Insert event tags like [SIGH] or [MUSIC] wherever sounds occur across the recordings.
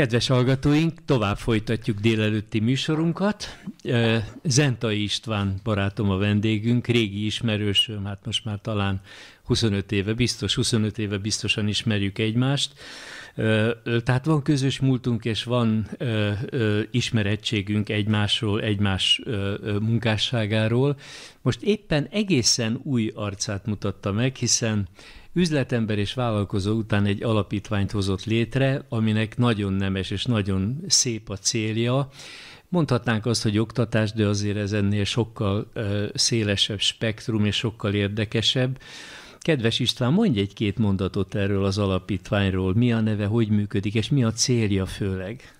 Kedves hallgatóink, tovább folytatjuk délelőtti műsorunkat. Zentai István barátom a vendégünk, régi ismerősöm, hát most már talán 25 éve, biztos 25 éve biztosan ismerjük egymást. Tehát van közös múltunk, és van ismerettségünk egymásról, egymás munkásságáról. Most éppen egészen új arcát mutatta meg, hiszen Üzletember és vállalkozó után egy alapítványt hozott létre, aminek nagyon nemes és nagyon szép a célja. Mondhatnánk azt, hogy oktatás, de azért ez ennél sokkal szélesebb spektrum és sokkal érdekesebb. Kedves István, mondj egy-két mondatot erről az alapítványról. Mi a neve, hogy működik, és mi a célja főleg?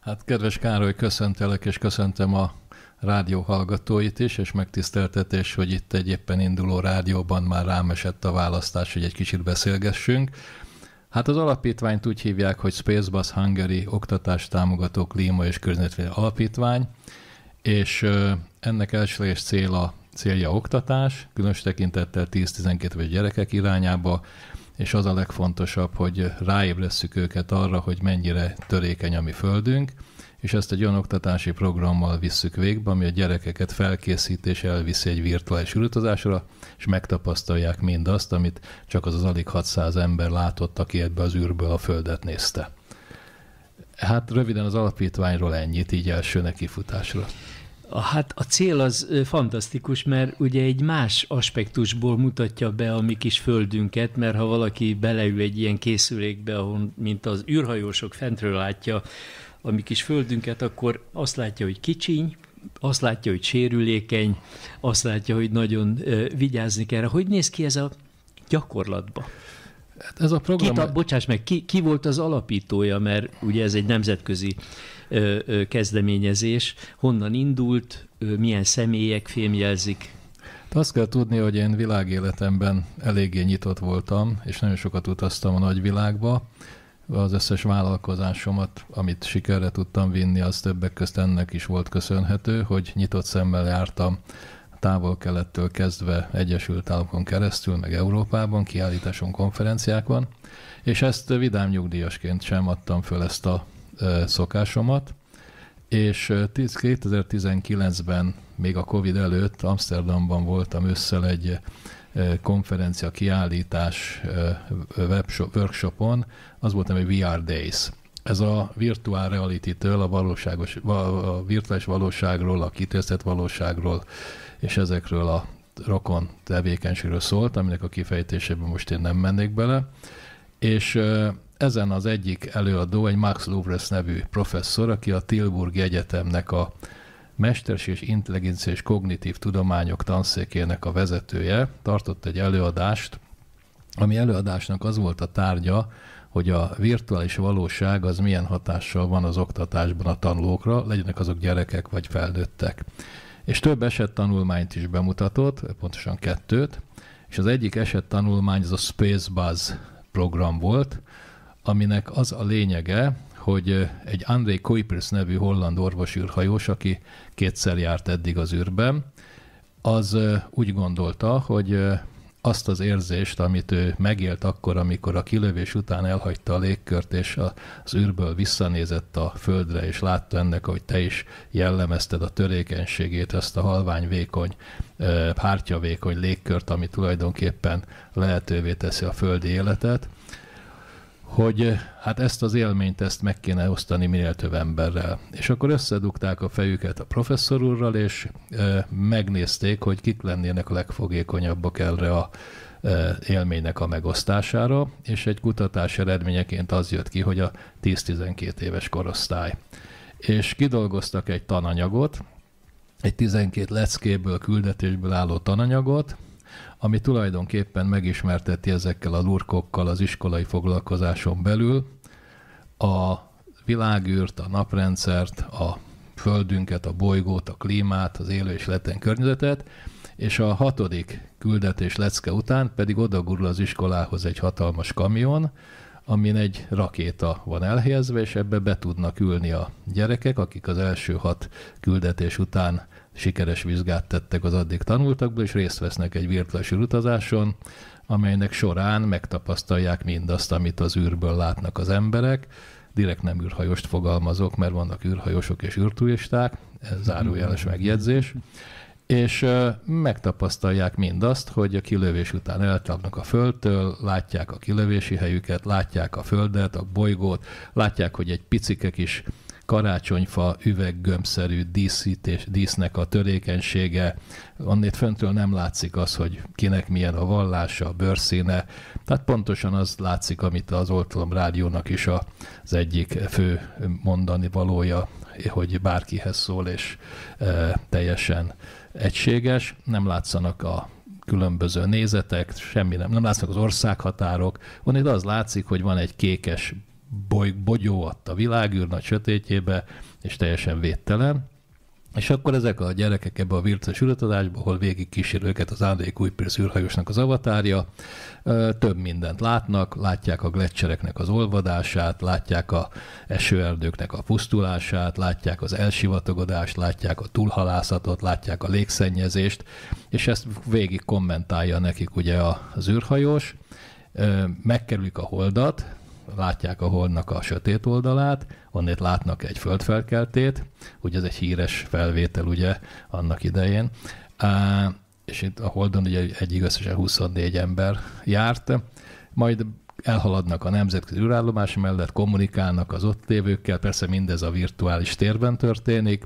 Hát kedves Károly, köszöntelek, és köszöntöm a rádió hallgatóit is, és megtiszteltetés, hogy itt egy éppen induló rádióban már rám esett a választás, hogy egy kicsit beszélgessünk. Hát az alapítványt úgy hívják, hogy Spacebus Hungary támogató Klíma és Környezetvédelmi Alapítvány, és ennek elsőleges célja, célja oktatás, különös tekintettel 10-12 éves gyerekek irányába, és az a legfontosabb, hogy ráébresszük őket arra, hogy mennyire törékeny a mi földünk, és ezt egy olyan oktatási programmal visszük végbe, ami a gyerekeket felkészít és elviszi egy virtuális űrutazásra, és megtapasztalják mindazt, amit csak az az alig 600 ember látott, aki ebbe az űrből a Földet nézte. Hát röviden az alapítványról ennyit, így első nekifutásra. Hát a cél az fantasztikus, mert ugye egy más aspektusból mutatja be a mi kis földünket, mert ha valaki beleül egy ilyen készülékbe, ahol, mint az űrhajósok fentről látja a mi kis földünket, akkor azt látja, hogy kicsiny, azt látja, hogy sérülékeny, azt látja, hogy nagyon vigyázni kell. Hogy néz ki ez a gyakorlatba? Hát ez a program... Ki, bocsáss meg, ki, ki volt az alapítója, mert ugye ez egy nemzetközi ö, ö, kezdeményezés. Honnan indult, ö, milyen személyek fémjelzik? Hát azt kell tudni, hogy én világéletemben eléggé nyitott voltam, és nagyon sokat utaztam a nagyvilágba, az összes vállalkozásomat, amit sikerre tudtam vinni, az többek közt ennek is volt köszönhető, hogy nyitott szemmel jártam távol-kelettől kezdve Egyesült Államokon keresztül, meg Európában, kiállításon, konferenciákon, és ezt vidám nyugdíjasként sem adtam föl ezt a szokásomat, és 2019-ben, még a Covid előtt Amsterdamban voltam összel egy konferencia, kiállítás, webshop, workshopon, az volt neve VR Days. Ez a virtual reality-től, a, valóságos, a virtuális valóságról, a kitérzett valóságról, és ezekről a rokon tevékenységről szólt, aminek a kifejtésében most én nem mennék bele. És ezen az egyik előadó egy Max Louvres nevű professzor, aki a Tilburg Egyetemnek a Mesters és Intelligencia és Kognitív Tudományok tanszékének a vezetője tartott egy előadást, ami előadásnak az volt a tárgya, hogy a virtuális valóság az milyen hatással van az oktatásban a tanulókra, legyenek azok gyerekek vagy felnőttek. És több esettanulmányt is bemutatott, pontosan kettőt, és az egyik esettanulmány az a Space Buzz program volt, aminek az a lényege, hogy egy André Kuipers nevű holland orvos űrhajós, aki kétszer járt eddig az űrben, az úgy gondolta, hogy azt az érzést, amit ő megélt akkor, amikor a kilövés után elhagyta a légkört, és az űrből visszanézett a földre, és látta ennek, hogy te is jellemezted a törékenységét, ezt a halvány vékony, hártyavékony légkört, ami tulajdonképpen lehetővé teszi a földi életet, hogy eh, hát ezt az élményt, ezt meg kéne osztani minél több emberrel. És akkor összedugták a fejüket a professzor úrral, és e, megnézték, hogy kik lennének a legfogékonyabbak erre a e, élménynek a megosztására, és egy kutatás eredményeként az jött ki, hogy a 10-12 éves korosztály. És kidolgoztak egy tananyagot, egy 12 leckéből, küldetésből álló tananyagot, ami tulajdonképpen megismerteti ezekkel a lurkokkal az iskolai foglalkozáson belül a világűrt, a naprendszert, a földünket, a bolygót, a klímát, az élő és leten környezetet, és a hatodik küldetés lecke után pedig odagurul az iskolához egy hatalmas kamion, amin egy rakéta van elhelyezve, és ebbe be tudnak ülni a gyerekek, akik az első hat küldetés után sikeres vizsgát tettek az addig tanultakból, és részt vesznek egy virtuális utazáson, amelynek során megtapasztalják mindazt, amit az űrből látnak az emberek. Direkt nem űrhajost fogalmazok, mert vannak űrhajósok és űrturisták, ez zárójeles megjegyzés és megtapasztalják mindazt, hogy a kilövés után eltávnak a földtől, látják a kilövési helyüket, látják a földet, a bolygót, látják, hogy egy picike kis karácsonyfa üveggömbszerű díszítés, dísznek a törékenysége, annét föntről nem látszik az, hogy kinek milyen a vallása, a bőrszíne, tehát pontosan az látszik, amit az Oltalom Rádiónak is az egyik fő mondani valója, hogy bárkihez szól és e, teljesen egységes, nem látszanak a különböző nézetek, semmi nem, nem látszanak az országhatárok, onnét az látszik, hogy van egy kékes boly, bogyó a világűr nagy sötétjébe, és teljesen védtelen. És akkor ezek a gyerekek ebbe a virces ürötadásba, ahol végig kísér őket az Andrék Újpérs űrhajósnak az avatárja, több mindent látnak, látják a gletcsereknek az olvadását, látják a esőerdőknek a pusztulását, látják az elsivatogodást, látják a túlhalászatot, látják a légszennyezést, és ezt végig kommentálja nekik ugye az űrhajós, megkerülik a holdat, látják a holdnak a sötét oldalát, onnét látnak egy földfelkeltét, ugye ez egy híres felvétel ugye annak idején, és itt a holdon ugye egy összesen 24 ember járt, majd elhaladnak a nemzetközi űrállomás mellett, kommunikálnak az ott lévőkkel, persze mindez a virtuális térben történik,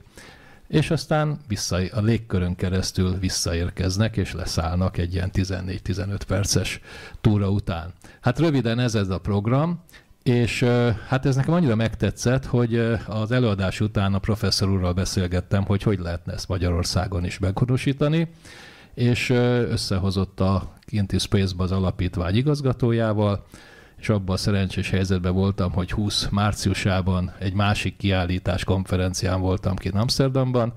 és aztán vissza, a légkörön keresztül visszaérkeznek, és leszállnak egy ilyen 14-15 perces túra után. Hát röviden ez ez a program, és hát ez nekem annyira megtetszett, hogy az előadás után a professzor úrral beszélgettem, hogy hogy lehetne ezt Magyarországon is meghonosítani, és összehozott a kinti Space-ba az alapítvány igazgatójával, és abban a szerencsés helyzetben voltam, hogy 20 márciusában egy másik kiállítás konferencián voltam ki Amsterdamban,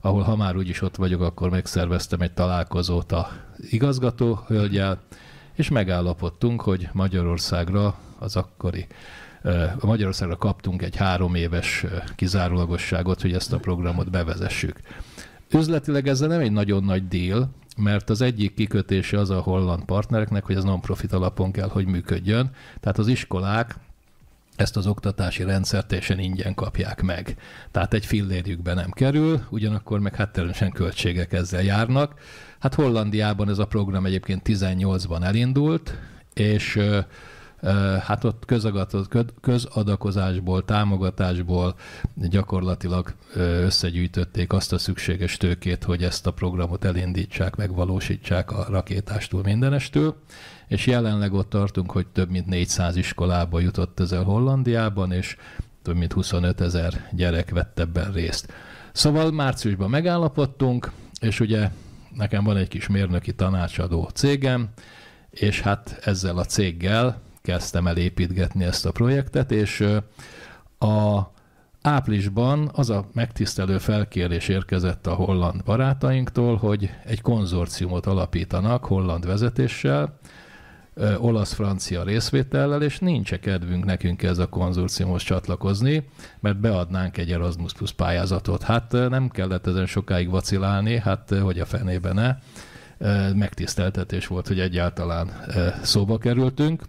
ahol ha már úgyis ott vagyok, akkor megszerveztem egy találkozót a igazgató hölgyel, és megállapodtunk, hogy Magyarországra az akkori Magyarországra kaptunk egy három éves kizárólagosságot, hogy ezt a programot bevezessük. Üzletileg ezzel nem egy nagyon nagy deal, mert az egyik kikötése az a holland partnereknek, hogy ez non-profit alapon kell, hogy működjön. Tehát az iskolák ezt az oktatási rendszert teljesen ingyen kapják meg. Tehát egy fillérjükbe nem kerül, ugyanakkor meg hát költségek ezzel járnak. Hát Hollandiában ez a program egyébként 18-ban elindult, és hát ott közadakozásból, támogatásból gyakorlatilag összegyűjtötték azt a szükséges tőkét, hogy ezt a programot elindítsák, megvalósítsák a rakétástól mindenestől, és jelenleg ott tartunk, hogy több mint 400 iskolába jutott ez el Hollandiában, és több mint 25 ezer gyerek vett ebben részt. Szóval márciusban megállapodtunk, és ugye nekem van egy kis mérnöki tanácsadó cégem, és hát ezzel a céggel kezdtem el építgetni ezt a projektet, és a áprilisban az a megtisztelő felkérés érkezett a holland barátainktól, hogy egy konzorciumot alapítanak holland vezetéssel, olasz-francia részvétellel, és nincs -e kedvünk nekünk ez a konzorciumhoz csatlakozni, mert beadnánk egy Erasmus Plus pályázatot. Hát nem kellett ezen sokáig vacilálni, hát hogy a fenébe ne. Megtiszteltetés volt, hogy egyáltalán szóba kerültünk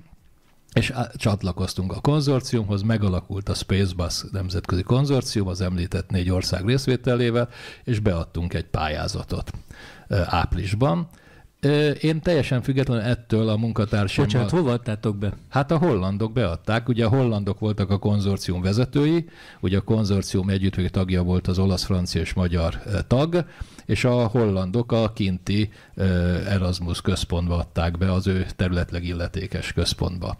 és csatlakoztunk a konzorciumhoz, megalakult a Spacebus nemzetközi konzorcium az említett négy ország részvételével, és beadtunk egy pályázatot áprilisban. Én teljesen függetlenül ettől a munkatársammal... Bocsánat, hova adtátok be? Hát a hollandok beadták. Ugye a hollandok voltak a konzorcium vezetői, ugye a konzorcium együttműködő tagja volt az olasz, francia és magyar tag, és a hollandok a kinti Erasmus központba adták be, az ő területleg illetékes központba.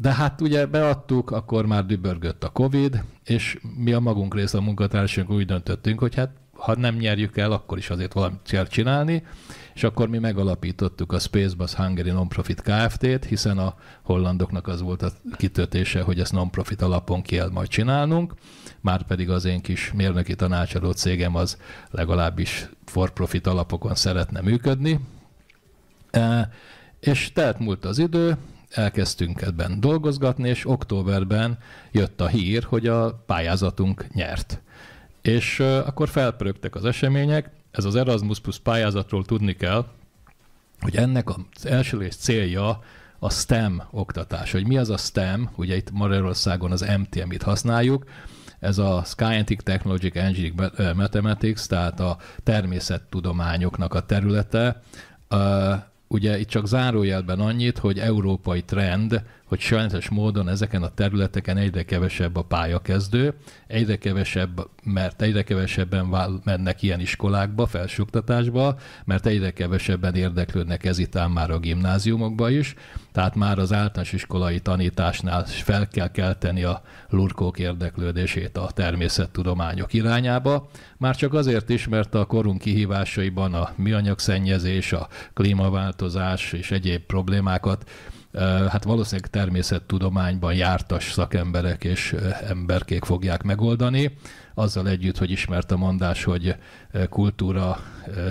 De hát ugye beadtuk, akkor már dübörgött a Covid, és mi a magunk része a munkatársunk úgy döntöttünk, hogy hát ha nem nyerjük el, akkor is azért valamit kell csinálni, és akkor mi megalapítottuk a Bus Hungary Nonprofit Kft-t, hiszen a hollandoknak az volt a kitötése, hogy ezt nonprofit alapon kell majd csinálnunk, már pedig az én kis mérnöki tanácsadó cégem az legalábbis for-profit alapokon szeretne működni. E, és telt múlt az idő, elkezdtünk ebben dolgozgatni, és októberben jött a hír, hogy a pályázatunk nyert. És akkor felpörögtek az események, ez az Erasmus Plus pályázatról tudni kell, hogy ennek az első rész célja a STEM oktatás. Hogy mi az a STEM, ugye itt Magyarországon az MTM-it használjuk, ez a Scientific, Technologic, Engineering, Mathematics, tehát a természettudományoknak a területe. Ugye itt csak zárójelben annyit, hogy európai trend, hogy sajnos módon ezeken a területeken egyre kevesebb a pályakezdő, egyre kevesebb, mert egyre kevesebben mennek ilyen iskolákba, felsőoktatásba, mert egyre kevesebben érdeklődnek itt már a gimnáziumokba is, tehát már az általános iskolai tanításnál fel kell kelteni a lurkók érdeklődését a természettudományok irányába, már csak azért is, mert a korunk kihívásaiban a műanyagszennyezés, a klímaváltozás és egyéb problémákat hát valószínűleg természettudományban jártas szakemberek és emberkék fogják megoldani, azzal együtt, hogy ismert a mondás, hogy kultúra,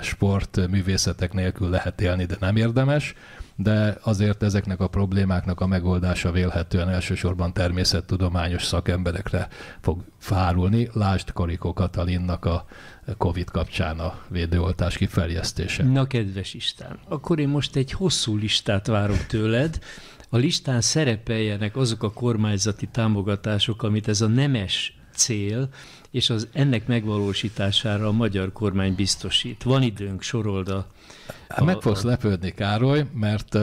sport, művészetek nélkül lehet élni, de nem érdemes de azért ezeknek a problémáknak a megoldása vélhetően elsősorban természettudományos szakemberekre fog fárulni. Lásd Karikó Katalinnak a COVID kapcsán a védőoltás kifejlesztése. Na kedves Isten, akkor én most egy hosszú listát várok tőled, a listán szerepeljenek azok a kormányzati támogatások, amit ez a nemes cél, és az ennek megvalósítására a magyar kormány biztosít. Van időnk, sorold a Hát meg fogsz lepődni, Károly, mert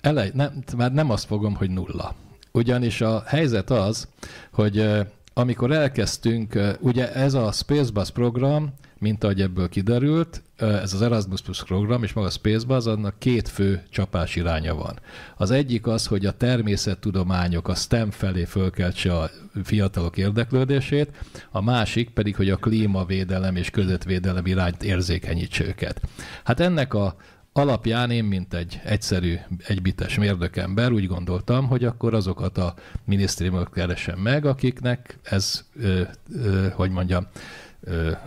elej, nem, már nem azt fogom, hogy nulla. Ugyanis a helyzet az, hogy amikor elkezdtünk, ugye ez a Spacebus program mint ahogy ebből kiderült, ez az Erasmus Plus program és maga a Spacebuzz, annak két fő csapás iránya van. Az egyik az, hogy a természettudományok a STEM felé fölkeltse a fiatalok érdeklődését, a másik pedig, hogy a klímavédelem és közvetvédelem irányt érzékenyítse őket. Hát ennek a alapján én, mint egy egyszerű, egybites mérdökember úgy gondoltam, hogy akkor azokat a minisztériumok keresem meg, akiknek ez, ö, ö, hogy mondjam,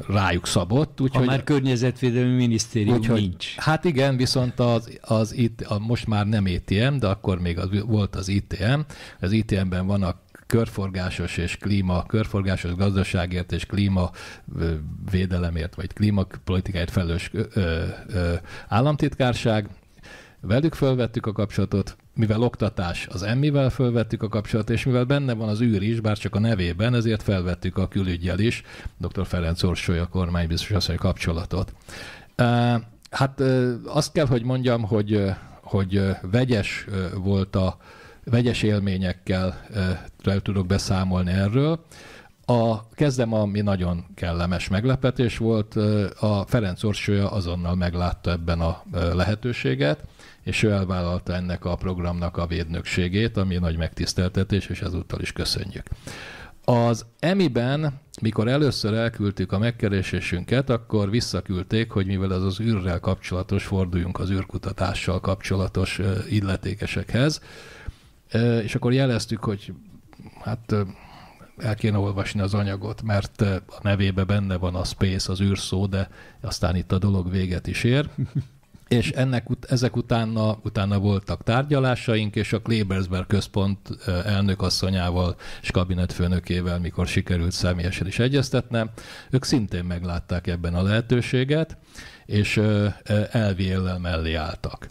rájuk szabott. Úgyhogy, ha már környezetvédelmi minisztérium úgyhogy, nincs. Hát igen, viszont az, az itt, a, most már nem ITM, de akkor még az, volt az ITM. Az ITM-ben van a körforgásos és klíma, körforgásos gazdaságért és klíma védelemért, vagy klímapolitikáért felelős államtitkárság. Velük felvettük a kapcsolatot, mivel oktatás az emmivel felvettük a kapcsolatot, és mivel benne van az űr is, bár csak a nevében, ezért felvettük a külügyjel is, dr. Ferenc a kormánybiztos asszony kapcsolatot. Hát azt kell, hogy mondjam, hogy, hogy vegyes volt a vegyes élményekkel el tudok beszámolni erről. A, kezdem, ami nagyon kellemes meglepetés volt, a Ferenc Orsolya azonnal meglátta ebben a lehetőséget, és ő elvállalta ennek a programnak a védnökségét, ami nagy megtiszteltetés, és ezúttal is köszönjük. Az EMI-ben, mikor először elküldtük a megkeresésünket, akkor visszaküldték, hogy mivel ez az űrrel kapcsolatos, forduljunk az űrkutatással kapcsolatos illetékesekhez, és akkor jeleztük, hogy hát el kéne olvasni az anyagot, mert a nevébe benne van a space, az űrszó, de aztán itt a dolog véget is ér és ennek, ezek utána, utána voltak tárgyalásaink, és a Klebersberg központ asszonyával és kabinetfőnökével, mikor sikerült személyesen is egyeztetnem, ők szintén meglátták ebben a lehetőséget, és elvi mellé álltak.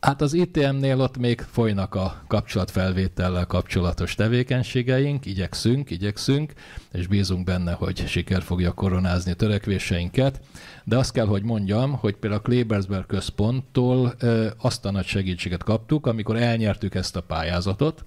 Hát az ITM-nél ott még folynak a kapcsolatfelvétellel kapcsolatos tevékenységeink, igyekszünk, igyekszünk, és bízunk benne, hogy siker fogja koronázni törekvéseinket, de azt kell, hogy mondjam, hogy például a Klebersberg központtól azt a nagy segítséget kaptuk, amikor elnyertük ezt a pályázatot,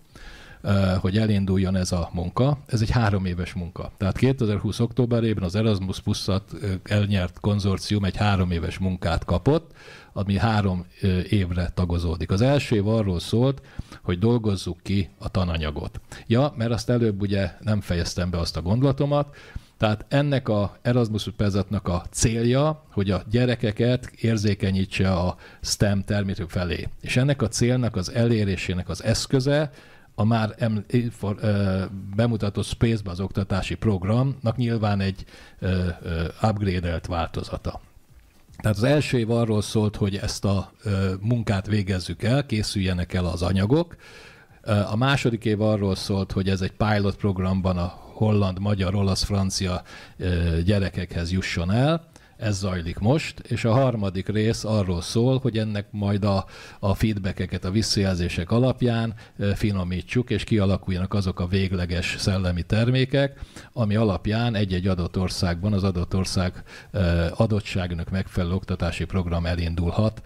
Eh, hogy elinduljon ez a munka. Ez egy három éves munka. Tehát 2020. októberében az Erasmus Puszat eh, elnyert konzorcium egy három éves munkát kapott, ami három eh, évre tagozódik. Az első év arról szólt, hogy dolgozzuk ki a tananyagot. Ja, mert azt előbb ugye nem fejeztem be azt a gondolatomat, tehát ennek a Erasmus pályázatnak a célja, hogy a gyerekeket érzékenyítse a STEM természet felé. És ennek a célnak az elérésének az eszköze a már for, ö, bemutatott space az oktatási programnak nyilván egy ö, ö, upgrade-elt változata. Tehát az első év arról szólt, hogy ezt a ö, munkát végezzük el, készüljenek el az anyagok. A második év arról szólt, hogy ez egy pilot programban a holland, magyar, olasz, francia gyerekekhez jusson el ez zajlik most, és a harmadik rész arról szól, hogy ennek majd a, a feedbackeket, a visszajelzések alapján finomítsuk, és kialakuljanak azok a végleges szellemi termékek, ami alapján egy-egy adott országban az adott ország adottságnak megfelelő oktatási program elindulhat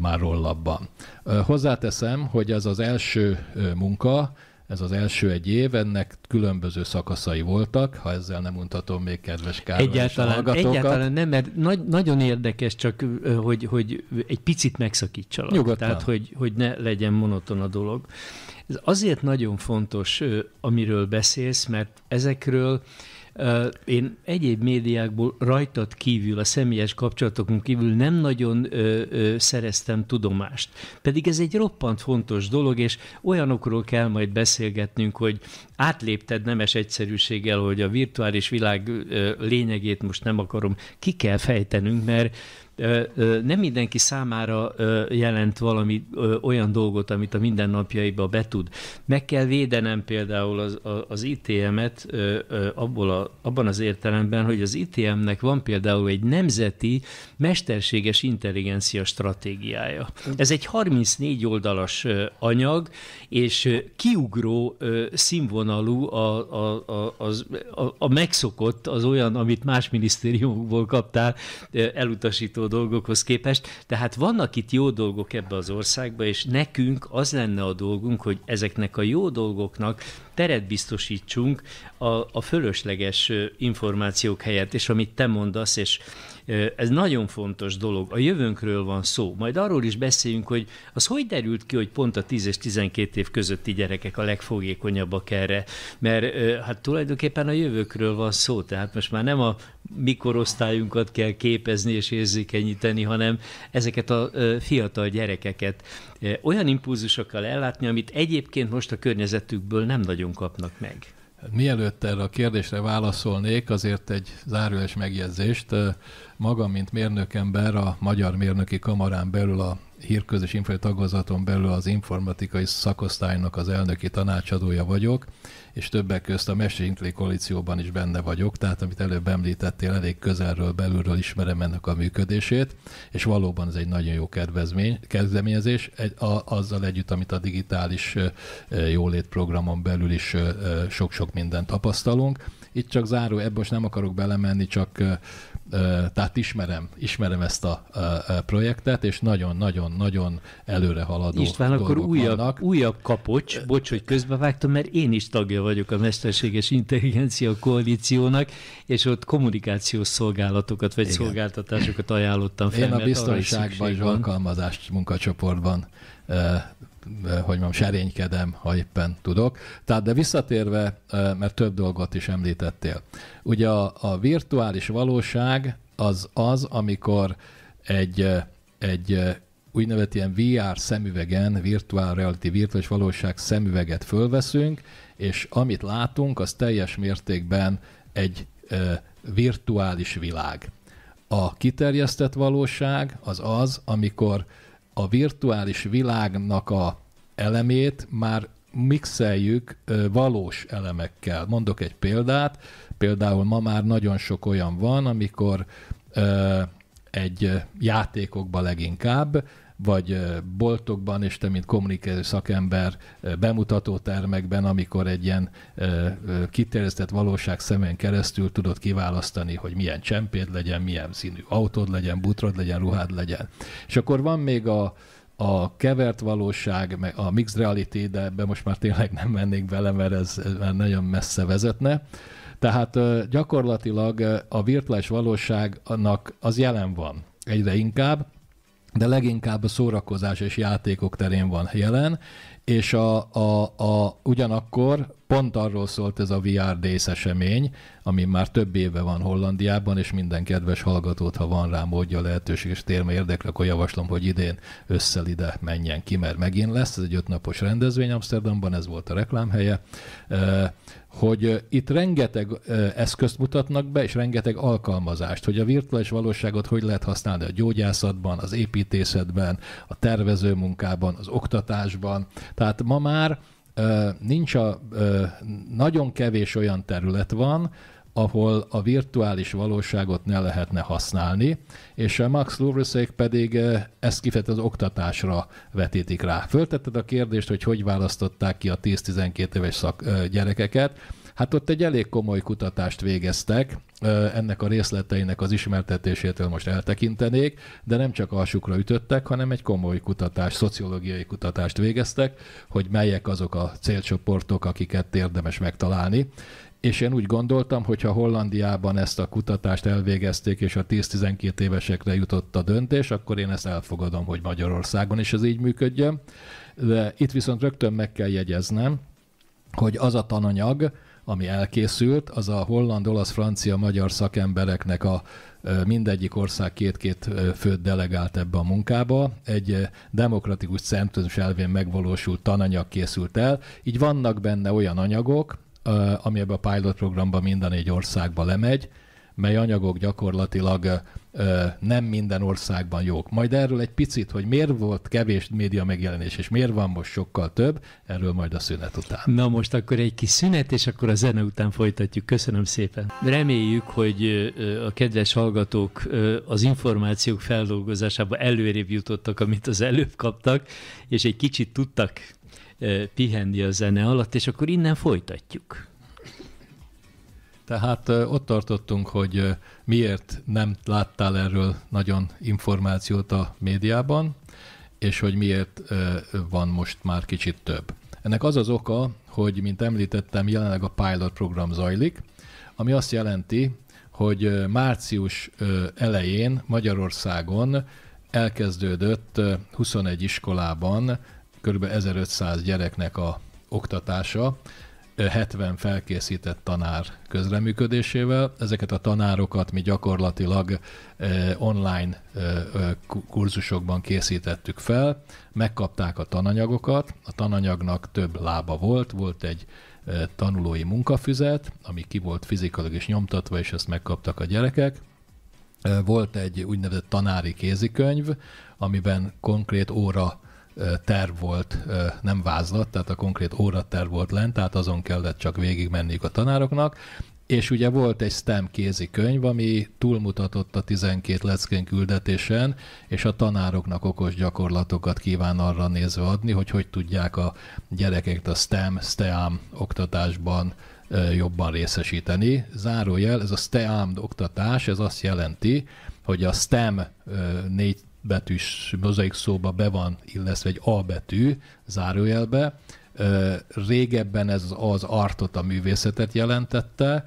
már rollabban. Hozzáteszem, hogy ez az első munka, ez az első egy év, ennek különböző szakaszai voltak, ha ezzel nem mutatom még kedves Károly egyáltalán, egyáltalán nem, mert nagy, nagyon érdekes csak, hogy, hogy egy picit megszakítsalak. Nyugodtan. Tehát, hogy, hogy ne legyen monoton a dolog. Ez azért nagyon fontos, amiről beszélsz, mert ezekről én egyéb médiákból rajtad kívül, a személyes kapcsolatokon kívül nem nagyon ö, ö, szereztem tudomást. Pedig ez egy roppant fontos dolog, és olyanokról kell majd beszélgetnünk, hogy átlépted nemes egyszerűséggel, hogy a virtuális világ lényegét most nem akarom, ki kell fejtenünk, mert nem mindenki számára jelent valami olyan dolgot, amit a mindennapjaiba betud. Meg kell védenem például az, az ITM-et abból a, abban az értelemben, hogy az ITM-nek van például egy nemzeti mesterséges intelligencia stratégiája. Ez egy 34 oldalas anyag, és kiugró színvonalú a, a, a, az, a, a megszokott, az olyan, amit más minisztériumokból kaptál, elutasító dolgokhoz képest. Tehát vannak itt jó dolgok ebbe az országba, és nekünk az lenne a dolgunk, hogy ezeknek a jó dolgoknak teret biztosítsunk a, a fölösleges információk helyett, és amit te mondasz, és ez nagyon fontos dolog. A jövőnkről van szó. Majd arról is beszéljünk, hogy az hogy derült ki, hogy pont a 10 és 12 év közötti gyerekek a legfogékonyabbak erre. Mert hát tulajdonképpen a jövőkről van szó. Tehát most már nem a mikor osztályunkat kell képezni és érzékenyíteni, hanem ezeket a fiatal gyerekeket olyan impulzusokkal ellátni, amit egyébként most a környezetükből nem nagyon kapnak meg. Mielőtt erre a kérdésre válaszolnék, azért egy zárójeles megjegyzést. Magam, mint mérnökember, a Magyar Mérnöki Kamarán belül a hírközös infai belül az informatikai szakosztálynak az elnöki tanácsadója vagyok, és többek közt a Mesintli koalícióban is benne vagyok, tehát amit előbb említettél, elég közelről, belülről ismerem ennek a működését, és valóban ez egy nagyon jó kedvezmény, kezdeményezés, egy, a, azzal együtt, amit a digitális jólét programon belül is sok-sok mindent tapasztalunk. Itt csak záró, ebből most nem akarok belemenni, csak tehát ismerem, ismerem ezt a projektet, és nagyon-nagyon-nagyon előre haladó István, akkor újabb, újabb kapocs, bocs, hogy közbevágtam, mert én is tagja vagyok a Mesterséges Intelligencia Koalíciónak, és ott kommunikációs szolgálatokat vagy Igen. szolgáltatásokat ajánlottam fel. Én a biztonságban és alkalmazást munkacsoportban hogy mondjam, serénykedem, ha éppen tudok. Tehát, de visszatérve, mert több dolgot is említettél. Ugye a, a virtuális valóság az az, amikor egy, egy úgynevezett ilyen VR szemüvegen, virtuál reality, virtuális valóság szemüveget fölveszünk, és amit látunk, az teljes mértékben egy virtuális világ. A kiterjesztett valóság az az, amikor a virtuális világnak a elemét már mixeljük valós elemekkel. Mondok egy példát, például ma már nagyon sok olyan van, amikor egy játékokba leginkább vagy boltokban, és te, mint kommunikáció szakember bemutató termekben, amikor egy ilyen kiterjesztett valóság szemén keresztül tudod kiválasztani, hogy milyen csempéd legyen, milyen színű autód legyen, butrod legyen, ruhád legyen. És akkor van még a, a kevert valóság, a mixed reality, de ebbe most már tényleg nem mennék bele, mert ez már nagyon messze vezetne. Tehát gyakorlatilag a virtuális valóságnak az jelen van egyre inkább, de leginkább a szórakozás és játékok terén van jelen, és a, a, a, ugyanakkor pont arról szólt ez a VR Days esemény, ami már több éve van Hollandiában, és minden kedves hallgatót, ha van rá módja, lehetőség és térme érdekli, akkor javaslom, hogy idén összel ide menjen ki, mert megint lesz. Ez egy ötnapos rendezvény Amsterdamban, ez volt a reklámhelye. Hogy itt rengeteg eszközt mutatnak be, és rengeteg alkalmazást, hogy a virtuális valóságot hogy lehet használni a gyógyászatban, az építészetben, a tervező munkában, az oktatásban, tehát ma már nincs a, nagyon kevés olyan terület van, ahol a virtuális valóságot ne lehetne használni, és a Max Lubruszék pedig ezt kifejezett az oktatásra vetítik rá. Föltetted a kérdést, hogy hogy választották ki a 10-12 éves szak, gyerekeket, Hát ott egy elég komoly kutatást végeztek, ennek a részleteinek az ismertetésétől most eltekintenék, de nem csak alsukra ütöttek, hanem egy komoly kutatás, szociológiai kutatást végeztek, hogy melyek azok a célcsoportok, akiket érdemes megtalálni. És én úgy gondoltam, hogy ha Hollandiában ezt a kutatást elvégezték, és a 10-12 évesekre jutott a döntés, akkor én ezt elfogadom, hogy Magyarországon is ez így működjön. De itt viszont rögtön meg kell jegyeznem, hogy az a tananyag, ami elkészült, az a holland, olasz, francia, magyar szakembereknek a mindegyik ország két-két főt delegált ebbe a munkába. Egy demokratikus szemtőzős elvén megvalósult tananyag készült el. Így vannak benne olyan anyagok, ami ebbe a pilot programba minden egy országba lemegy, mely anyagok gyakorlatilag nem minden országban jók. Majd erről egy picit, hogy miért volt kevés média megjelenés, és miért van most sokkal több, erről majd a szünet után. Na most akkor egy kis szünet, és akkor a zene után folytatjuk. Köszönöm szépen. Reméljük, hogy a kedves hallgatók az információk feldolgozásába előrébb jutottak, amit az előbb kaptak, és egy kicsit tudtak pihenni a zene alatt, és akkor innen folytatjuk. Tehát ott tartottunk, hogy miért nem láttál erről nagyon információt a médiában, és hogy miért van most már kicsit több. Ennek az az oka, hogy, mint említettem, jelenleg a pilot program zajlik, ami azt jelenti, hogy március elején Magyarországon elkezdődött 21 iskolában kb. 1500 gyereknek a oktatása, 70 felkészített tanár közreműködésével. Ezeket a tanárokat mi gyakorlatilag online kurzusokban készítettük fel, megkapták a tananyagokat, a tananyagnak több lába volt, volt egy tanulói munkafüzet, ami ki volt fizikailag is nyomtatva, és ezt megkaptak a gyerekek. Volt egy úgynevezett tanári kézikönyv, amiben konkrét óra terv volt, nem vázlat, tehát a konkrét óraterv volt lent, tehát azon kellett csak végig menniük a tanároknak, és ugye volt egy STEM kézi könyv, ami túlmutatott a 12 leckén küldetésen, és a tanároknak okos gyakorlatokat kíván arra nézve adni, hogy hogy tudják a gyerekeket a STEM, STEAM oktatásban jobban részesíteni. Zárójel, ez a STEAM oktatás, ez azt jelenti, hogy a STEM négy betűs mozaik szóba be van illeszve egy A betű zárójelbe. Régebben ez az artot, a művészetet jelentette,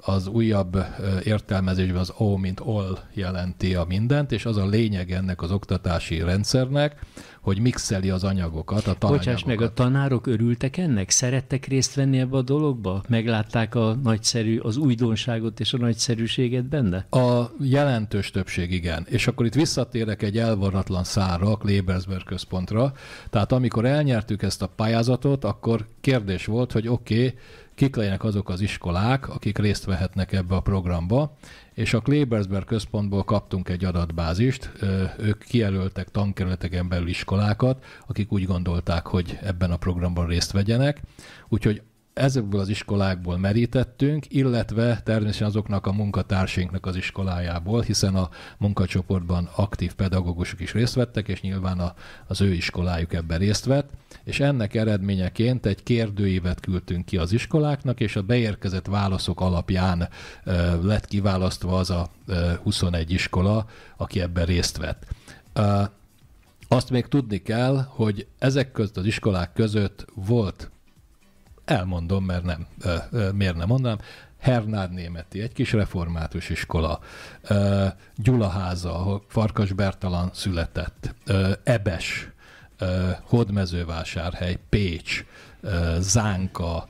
az újabb értelmezésben az O, mint all jelenti a mindent, és az a lényeg ennek az oktatási rendszernek, hogy mixeli az anyagokat, a tananyagokat. Bocsáss meg, a tanárok örültek ennek? Szerettek részt venni ebbe a dologba? Meglátták a nagyszerű, az újdonságot és a nagyszerűséget benne? A jelentős többség igen. És akkor itt visszatérek egy elvarratlan szára, a Klebersberg központra. Tehát amikor elnyertük ezt a pályázatot, akkor kérdés volt, hogy oké, okay, kik legyenek azok az iskolák, akik részt vehetnek ebbe a programba, és a Klebersberg központból kaptunk egy adatbázist, ők kijelöltek tankerületeken belül iskolákat, akik úgy gondolták, hogy ebben a programban részt vegyenek, úgyhogy ezekből az iskolákból merítettünk, illetve természetesen azoknak a munkatársainknak az iskolájából, hiszen a munkacsoportban aktív pedagógusok is részt vettek, és nyilván a, az ő iskolájuk ebben részt vett, és ennek eredményeként egy kérdőívet küldtünk ki az iskoláknak, és a beérkezett válaszok alapján ö, e, lett kiválasztva az a ö, e, 21 iskola, aki ebben részt vett. E, azt még tudni kell, hogy ezek között az iskolák között volt elmondom, mert nem, miért nem mondanám, Hernád Németi, egy kis református iskola, Gyulaháza, ahol Farkas Bertalan született, Ebes, Hodmezővásárhely, Pécs, Zánka,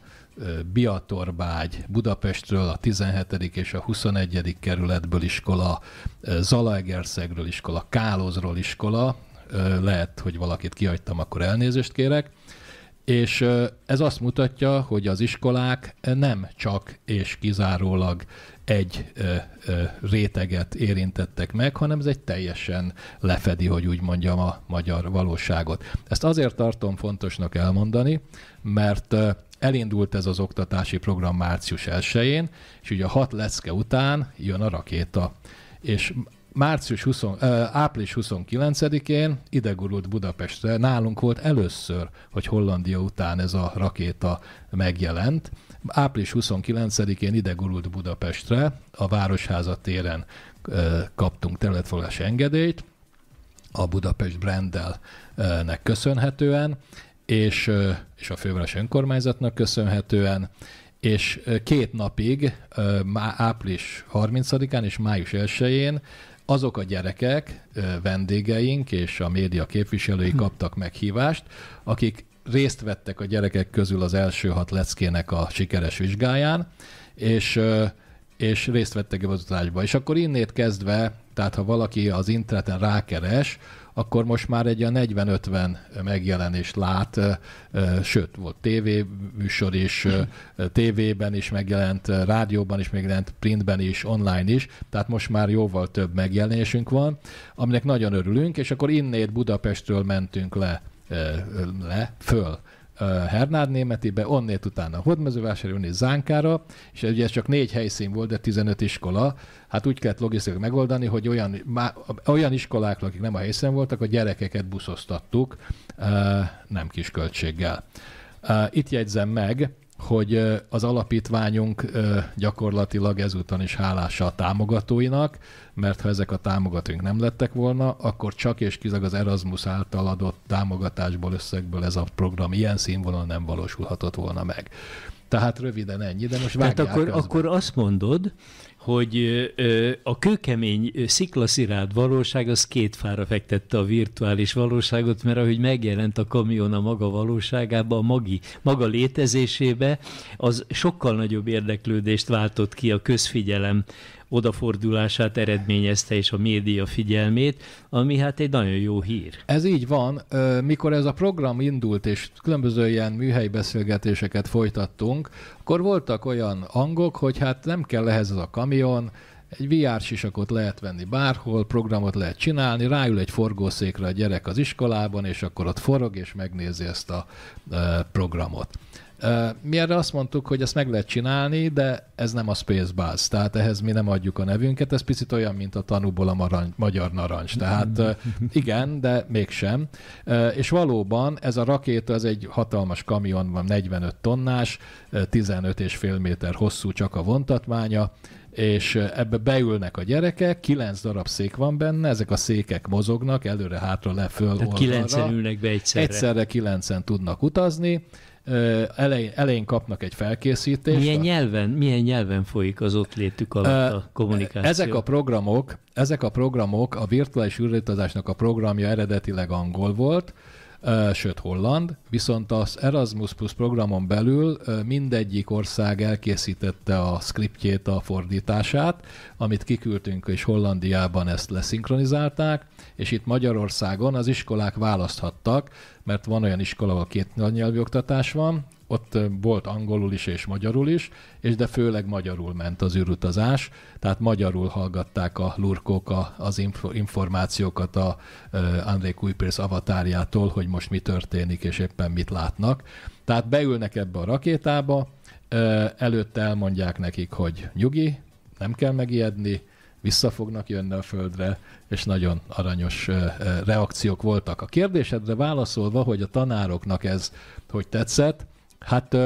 Biatorbágy, Budapestről a 17. és a 21. kerületből iskola, Zalaegerszegről iskola, Kálozról iskola, lehet, hogy valakit kihagytam, akkor elnézést kérek, és ez azt mutatja, hogy az iskolák nem csak és kizárólag egy réteget érintettek meg, hanem ez egy teljesen lefedi, hogy úgy mondjam, a magyar valóságot. Ezt azért tartom fontosnak elmondani, mert elindult ez az oktatási program március 1-én, és ugye a hat lecke után jön a rakéta. És március 20, április 29-én idegurult Budapestre. Nálunk volt először, hogy Hollandia után ez a rakéta megjelent. Április 29-én idegurult Budapestre, a Városháza téren kaptunk területfoglalási engedélyt, a Budapest Brandelnek köszönhetően, és, és a főváros önkormányzatnak köszönhetően, és két napig, április 30-án és május 1-én azok a gyerekek, vendégeink és a média képviselői hm. kaptak meghívást, akik részt vettek a gyerekek közül az első hat leckének a sikeres vizsgáján, és, és részt vettek ebben az utazásba. És akkor innét kezdve, tehát ha valaki az interneten rákeres, akkor most már egy a 40-50 megjelenést lát, sőt, volt tévéműsor is, tévében is megjelent, rádióban is megjelent, printben is, online is, tehát most már jóval több megjelenésünk van, aminek nagyon örülünk, és akkor innét Budapestről mentünk le, le föl Hernád németébe, onnét utána a Hódmezővásárhely, onnét Zánkára, és ugye ez csak négy helyszín volt, de 15 iskola. Hát úgy kellett logisztikai megoldani, hogy olyan, má, olyan iskolák, akik nem a helyszínen voltak, a gyerekeket buszoztattuk, nem kis költséggel. Itt jegyzem meg, hogy az alapítványunk gyakorlatilag ezúton is hálása a támogatóinak, mert ha ezek a támogatóink nem lettek volna, akkor csak és kizag az Erasmus által adott támogatásból, összegből ez a program ilyen színvonalon nem valósulhatott volna meg. Tehát röviden ennyi, de most Tehát akkor, közben. akkor azt mondod, hogy a kőkemény sziklaszirád valóság az két fára fektette a virtuális valóságot, mert ahogy megjelent a kamion a maga valóságába, a magi, maga létezésébe, az sokkal nagyobb érdeklődést váltott ki a közfigyelem odafordulását eredményezte, és a média figyelmét, ami hát egy nagyon jó hír. Ez így van. Mikor ez a program indult, és különböző ilyen műhelybeszélgetéseket folytattunk, akkor voltak olyan hangok, hogy hát nem kell ehhez az a kamion, egy VR sisakot lehet venni bárhol, programot lehet csinálni, ráül egy forgószékre a gyerek az iskolában, és akkor ott forog, és megnézi ezt a programot. Mi erre azt mondtuk, hogy ezt meg lehet csinálni, de ez nem a Buzz. tehát ehhez mi nem adjuk a nevünket, ez picit olyan, mint a tanúból a marany, magyar narancs, tehát igen, de mégsem. És valóban ez a rakéta, ez egy hatalmas kamion, van 45 tonnás, 15,5 méter hosszú csak a vontatmánya, és ebbe beülnek a gyerekek, kilenc darab szék van benne, ezek a székek mozognak, előre, hátra, le, föl, Tehát oldalra. kilencen ülnek be egyszerre. Egyszerre kilencen tudnak utazni, elején, elején kapnak egy felkészítést. Milyen nyelven, milyen nyelven folyik az ott létük alatt a kommunikáció? Ezek a programok, ezek a programok, a virtuális űrlétezásnak a programja eredetileg angol volt, sőt holland, viszont az Erasmus Plus programon belül mindegyik ország elkészítette a skriptjét, a fordítását, amit kiküldtünk, és Hollandiában ezt leszinkronizálták, és itt Magyarországon az iskolák választhattak, mert van olyan iskola, ahol két nyelvi oktatás van, ott volt angolul is és magyarul is, és de főleg magyarul ment az űrutazás, tehát magyarul hallgatták a lurkók a, az info, információkat a uh, André Kuipers avatárjától, hogy most mi történik és éppen mit látnak. Tehát beülnek ebbe a rakétába, uh, előtte elmondják nekik, hogy nyugi, nem kell megijedni, vissza fognak jönni a földre, és nagyon aranyos reakciók voltak. A kérdésedre válaszolva, hogy a tanároknak ez hogy tetszett, Hát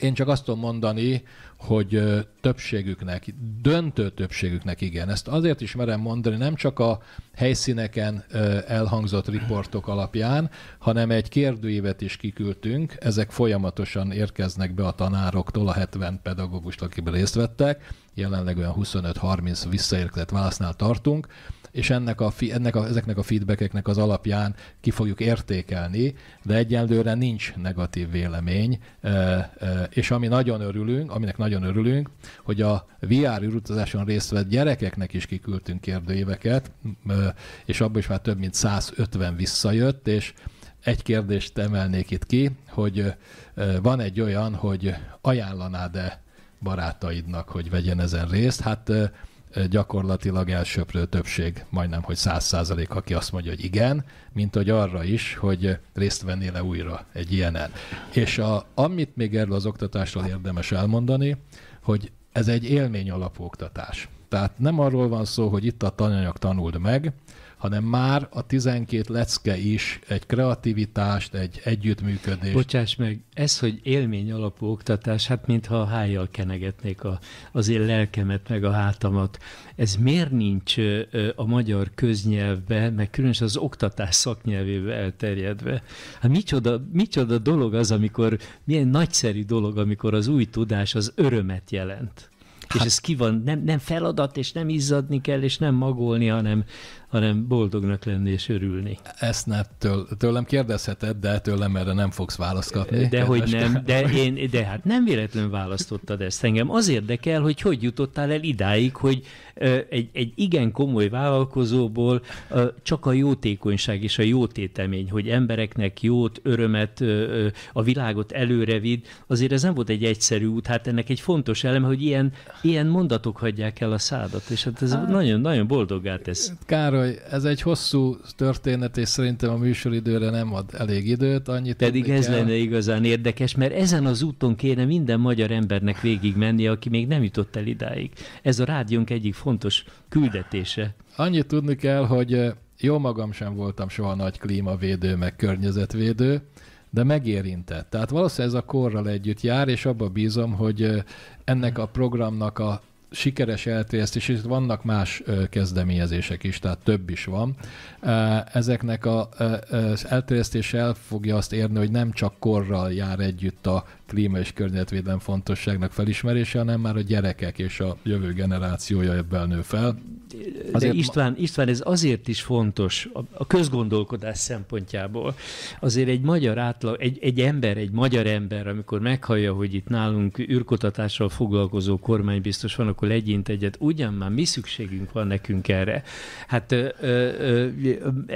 én csak azt tudom mondani, hogy többségüknek, döntő többségüknek igen. Ezt azért is merem mondani, nem csak a helyszíneken elhangzott riportok alapján, hanem egy kérdőívet is kiküldtünk, ezek folyamatosan érkeznek be a tanároktól, a 70 pedagógust, akikben részt vettek, jelenleg olyan 25-30 visszaérkezett válasznál tartunk, és ennek a, ennek a, ezeknek a feedbackeknek az alapján ki fogjuk értékelni, de egyenlőre nincs negatív vélemény, és ami nagyon örülünk, aminek nagyon örülünk, hogy a VR űrutazáson részt vett gyerekeknek is kiküldtünk kérdőíveket, és abban is már több mint 150 visszajött, és egy kérdést emelnék itt ki, hogy van egy olyan, hogy ajánlanád-e barátaidnak, hogy vegyen ezen részt. Hát gyakorlatilag elsöprő többség, majdnem, hogy száz százalék, aki azt mondja, hogy igen, mint hogy arra is, hogy részt vennél-e újra egy ilyenen. És a, amit még erről az oktatásról érdemes elmondani, hogy ez egy élmény alapú oktatás. Tehát nem arról van szó, hogy itt a tananyag tanuld meg, hanem már a 12 lecke is egy kreativitást, egy együttműködést. Bocsáss meg, ez, hogy élmény alapú oktatás, hát mintha a hájjal kenegetnék a, az én lelkemet, meg a hátamat. Ez miért nincs a magyar köznyelvbe, meg különösen az oktatás szaknyelvébe elterjedve? Hát micsoda, micsoda dolog az, amikor, milyen nagyszerű dolog, amikor az új tudás az örömet jelent. Hát, és ez ki van, nem, nem feladat, és nem izzadni kell, és nem magolni, hanem, hanem boldognak lenni és örülni. Ezt nem től, tőlem kérdezheted, de tőlem erre nem fogsz választ kapni. De hogy nem, de, [LAUGHS] én, de hát nem véletlen választottad ezt engem. Az érdekel, hogy hogy jutottál el idáig, hogy egy, egy igen komoly vállalkozóból csak a jótékonyság és a jótétemény, hogy embereknek jót, örömet, a világot vid, azért ez nem volt egy egyszerű út, hát ennek egy fontos eleme, hogy ilyen, ilyen mondatok hagyják el a szádat, és hát ez nagyon-nagyon hát- boldoggá tesz. Károly, ez egy hosszú történet, és szerintem a műsoridőre nem ad elég időt, annyit Pedig ez kell. lenne igazán érdekes, mert ezen az úton kéne minden magyar embernek végig aki még nem jutott el idáig. Ez a rádiónk egyik fontos küldetése. Annyit tudni kell, hogy eh, jó magam sem voltam soha nagy klímavédő, meg környezetvédő, de megérintett. Tehát valószínűleg ez a korral együtt jár, és abba bízom, hogy eh, ennek a programnak a sikeres elterjesztés, és vannak más eh, kezdeményezések is, tehát több is van. Ezeknek az elterjesztése el fogja azt érni, hogy nem csak korral jár együtt a klíma és környezetvédelem fontosságnak felismerése, hanem már a gyerekek és a jövő generációja ebben nő fel. De István, István, ez azért is fontos a, a közgondolkodás szempontjából. Azért egy magyar átlag, egy, egy ember, egy magyar ember, amikor meghallja, hogy itt nálunk űrkutatással foglalkozó kormány biztos van, akkor legyint egyet. Ugyan már mi szükségünk van nekünk erre? Hát ö, ö,